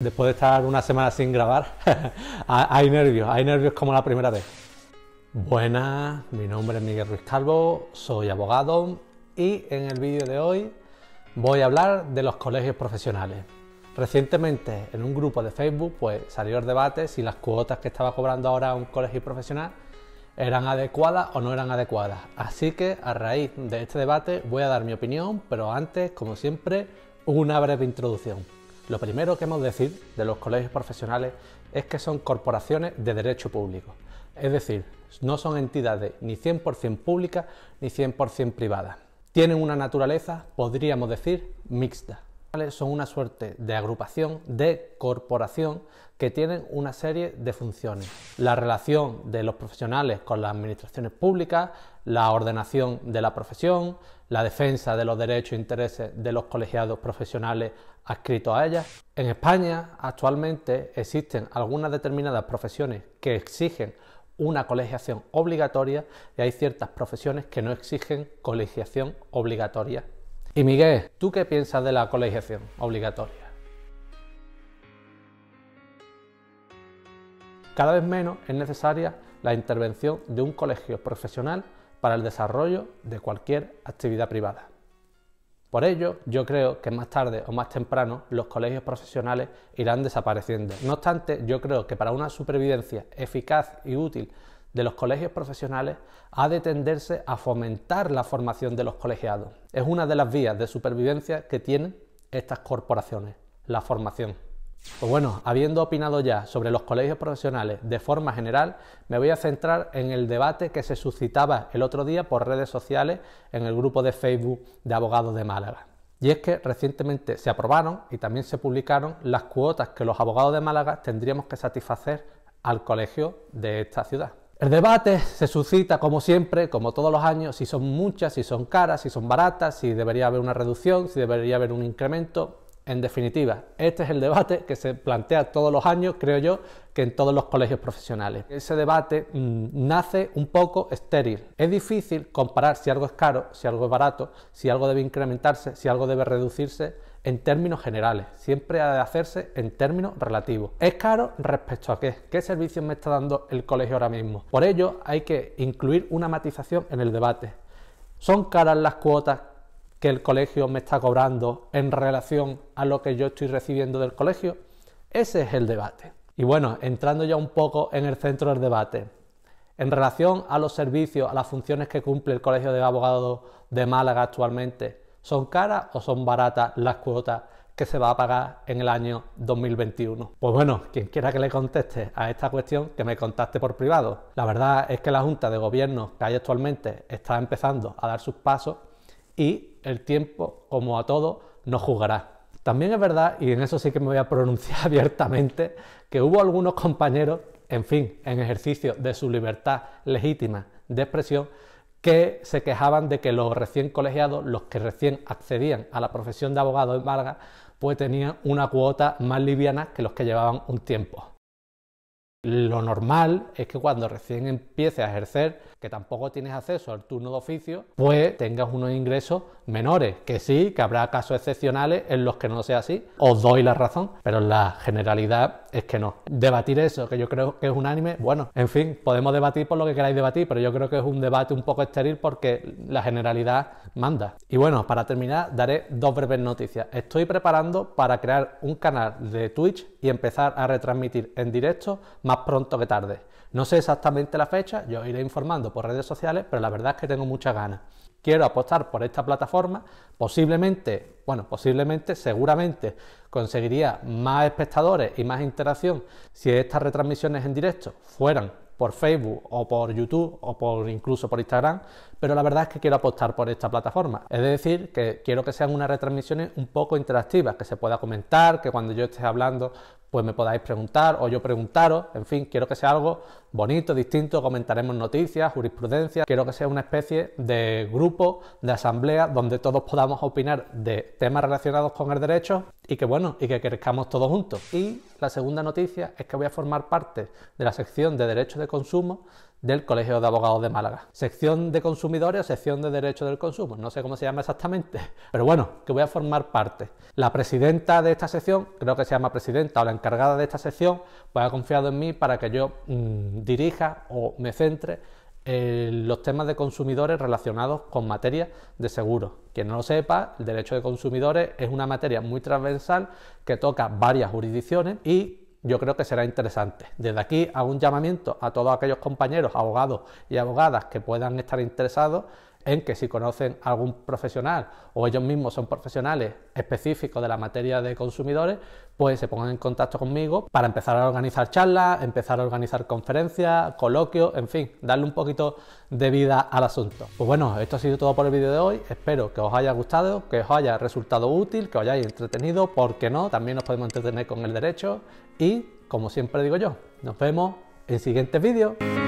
Después de estar una semana sin grabar, hay nervios, hay nervios como la primera vez. Buenas, mi nombre es Miguel Ruiz Calvo, soy abogado y en el vídeo de hoy voy a hablar de los colegios profesionales. Recientemente en un grupo de Facebook pues salió el debate si las cuotas que estaba cobrando ahora un colegio profesional eran adecuadas o no eran adecuadas. Así que a raíz de este debate voy a dar mi opinión, pero antes, como siempre, una breve introducción. Lo primero que hemos de decir de los colegios profesionales es que son corporaciones de derecho público, es decir, no son entidades ni 100% públicas ni 100% privadas. Tienen una naturaleza, podríamos decir, mixta son una suerte de agrupación, de corporación, que tienen una serie de funciones. La relación de los profesionales con las administraciones públicas, la ordenación de la profesión, la defensa de los derechos e intereses de los colegiados profesionales adscritos a ellas. En España actualmente existen algunas determinadas profesiones que exigen una colegiación obligatoria y hay ciertas profesiones que no exigen colegiación obligatoria y Miguel, ¿tú qué piensas de la colegiación obligatoria? Cada vez menos es necesaria la intervención de un colegio profesional para el desarrollo de cualquier actividad privada. Por ello, yo creo que más tarde o más temprano los colegios profesionales irán desapareciendo. No obstante, yo creo que para una supervivencia eficaz y útil de los colegios profesionales ha de tenderse a fomentar la formación de los colegiados. Es una de las vías de supervivencia que tienen estas corporaciones, la formación. Pues bueno, habiendo opinado ya sobre los colegios profesionales de forma general, me voy a centrar en el debate que se suscitaba el otro día por redes sociales en el grupo de Facebook de abogados de Málaga. Y es que recientemente se aprobaron y también se publicaron las cuotas que los abogados de Málaga tendríamos que satisfacer al colegio de esta ciudad. El debate se suscita, como siempre, como todos los años, si son muchas, si son caras, si son baratas, si debería haber una reducción, si debería haber un incremento. En definitiva, este es el debate que se plantea todos los años, creo yo, que en todos los colegios profesionales. Ese debate mm, nace un poco estéril. Es difícil comparar si algo es caro, si algo es barato, si algo debe incrementarse, si algo debe reducirse en términos generales. Siempre ha de hacerse en términos relativos. ¿Es caro respecto a qué? ¿Qué servicios me está dando el colegio ahora mismo? Por ello hay que incluir una matización en el debate. ¿Son caras las cuotas que el colegio me está cobrando en relación a lo que yo estoy recibiendo del colegio? Ese es el debate. Y bueno, entrando ya un poco en el centro del debate, en relación a los servicios, a las funciones que cumple el Colegio de Abogados de Málaga actualmente, ¿son caras o son baratas las cuotas que se va a pagar en el año 2021? Pues bueno, quien quiera que le conteste a esta cuestión, que me contacte por privado. La verdad es que la Junta de Gobierno que hay actualmente está empezando a dar sus pasos y el tiempo, como a todo, no juzgará. También es verdad, y en eso sí que me voy a pronunciar abiertamente, que hubo algunos compañeros, en fin, en ejercicio de su libertad legítima de expresión, que se quejaban de que los recién colegiados, los que recién accedían a la profesión de abogado en Vargas, pues tenían una cuota más liviana que los que llevaban un tiempo. Lo normal es que cuando recién empieces a ejercer, que tampoco tienes acceso al turno de oficio, pues tengas unos ingresos menores, que sí, que habrá casos excepcionales en los que no sea así, os doy la razón, pero la generalidad es que no. Debatir eso, que yo creo que es unánime, bueno, en fin, podemos debatir por lo que queráis debatir, pero yo creo que es un debate un poco estéril porque la generalidad manda. Y bueno, para terminar, daré dos breves noticias. Estoy preparando para crear un canal de Twitch y empezar a retransmitir en directo más pronto que tarde. No sé exactamente la fecha, yo iré informando por redes sociales, pero la verdad es que tengo muchas ganas. Quiero apostar por esta plataforma, posiblemente, bueno, posiblemente, seguramente conseguiría más espectadores y más interacción si estas retransmisiones en directo fueran por Facebook o por YouTube o por incluso por Instagram, pero la verdad es que quiero apostar por esta plataforma. Es decir, que quiero que sean unas retransmisiones un poco interactivas, que se pueda comentar, que cuando yo esté hablando pues me podáis preguntar o yo preguntaros. En fin, quiero que sea algo bonito, distinto, comentaremos noticias, jurisprudencia. Quiero que sea una especie de grupo, de asamblea, donde todos podamos opinar de temas relacionados con el derecho y que bueno, y que crezcamos todos juntos. Y la segunda noticia es que voy a formar parte de la sección de derechos de consumo del Colegio de Abogados de Málaga. Sección de consumidores, sección de derecho del consumo, no sé cómo se llama exactamente, pero bueno, que voy a formar parte. La presidenta de esta sección, creo que se llama presidenta o la encargada de esta sección, pues ha confiado en mí para que yo mm, dirija o me centre en los temas de consumidores relacionados con materia de seguro. Quien no lo sepa, el derecho de consumidores es una materia muy transversal que toca varias jurisdicciones y yo creo que será interesante. Desde aquí hago un llamamiento a todos aquellos compañeros, abogados y abogadas que puedan estar interesados en que si conocen algún profesional o ellos mismos son profesionales específicos de la materia de consumidores, pues se pongan en contacto conmigo para empezar a organizar charlas, empezar a organizar conferencias, coloquios, en fin, darle un poquito de vida al asunto. Pues bueno, esto ha sido todo por el vídeo de hoy. Espero que os haya gustado, que os haya resultado útil, que os hayáis entretenido, porque no, también nos podemos entretener con el derecho y, como siempre digo yo, nos vemos en siguientes vídeos.